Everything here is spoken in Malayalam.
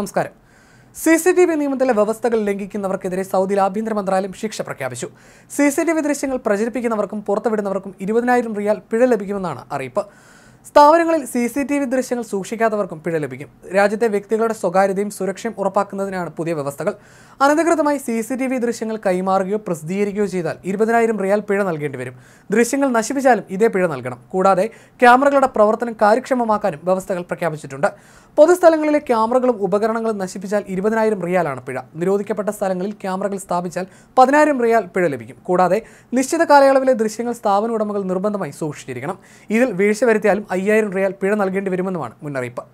നമസ്കാരം സി സി ടി വി നിയമത്തിലെ വ്യവസ്ഥകൾ ലംഘിക്കുന്നവർക്കെതിരെ സൗദി ആഭ്യന്തര മന്ത്രാലയം ശിക്ഷ പ്രഖ്യാപിച്ചു സി സി ടി വി ദൃശ്യങ്ങൾ പ്രചരിപ്പിക്കുന്നവർക്കും പുറത്തുവിടുന്നവർക്കും ഇരുപതിനായിരം റിയാൽ പിഴ ലഭിക്കുമെന്നാണ് അറിയിപ്പ് സ്ഥാപനങ്ങളിൽ സി സി ടി വി ദൃശ്യങ്ങൾ സൂക്ഷിക്കാത്തവർക്കും പിഴ ലഭിക്കും രാജ്യത്തെ വ്യക്തികളുടെ സ്വകാര്യതയും സുരക്ഷയും ഉറപ്പാക്കുന്നതിനാണ് പുതിയ വ്യവസ്ഥകൾ അനധികൃതമായി സി സി ടി വി ദൃശ്യങ്ങൾ കൈമാറുകയോ പ്രസിദ്ധീകരിക്കുകയോ ചെയ്താൽ ഇരുപതിനായിരം റിയാൽ പിഴ നൽകേണ്ടി വരും ദൃശ്യങ്ങൾ നശിപ്പിച്ചാലും ഇതേ പിഴ നൽകണം കൂടാതെ ക്യാമറകളുടെ പ്രവർത്തനം കാര്യക്ഷമമാക്കാനും വ്യവസ്ഥകൾ പ്രഖ്യാപിച്ചിട്ടുണ്ട് പൊതുസ്ഥലങ്ങളിലെ ക്യാമറകളും ഉപകരണങ്ങളും നശിപ്പിച്ചാൽ ഇരുപതിനായിരം റിയാലാണ് പിഴ നിരോധിക്കപ്പെട്ട സ്ഥലങ്ങളിൽ ക്യാമറകൾ സ്ഥാപിച്ചാൽ പതിനായിരം റിയാൽ പിഴ ലഭിക്കും കൂടാതെ നിശ്ചിത കാലയളവിലെ ദൃശ്യങ്ങൾ സ്ഥാപന ഉടമകൾ നിർബന്ധമായി സൂക്ഷിച്ചിരിക്കണം ഇതിൽ വീഴ്ച വരുത്തിയാലും അയ്യായിരം റിയാൽ പിഴ നൽകേണ്ടി വരുമെന്നുമാണ് മുന്നറിയിപ്പ്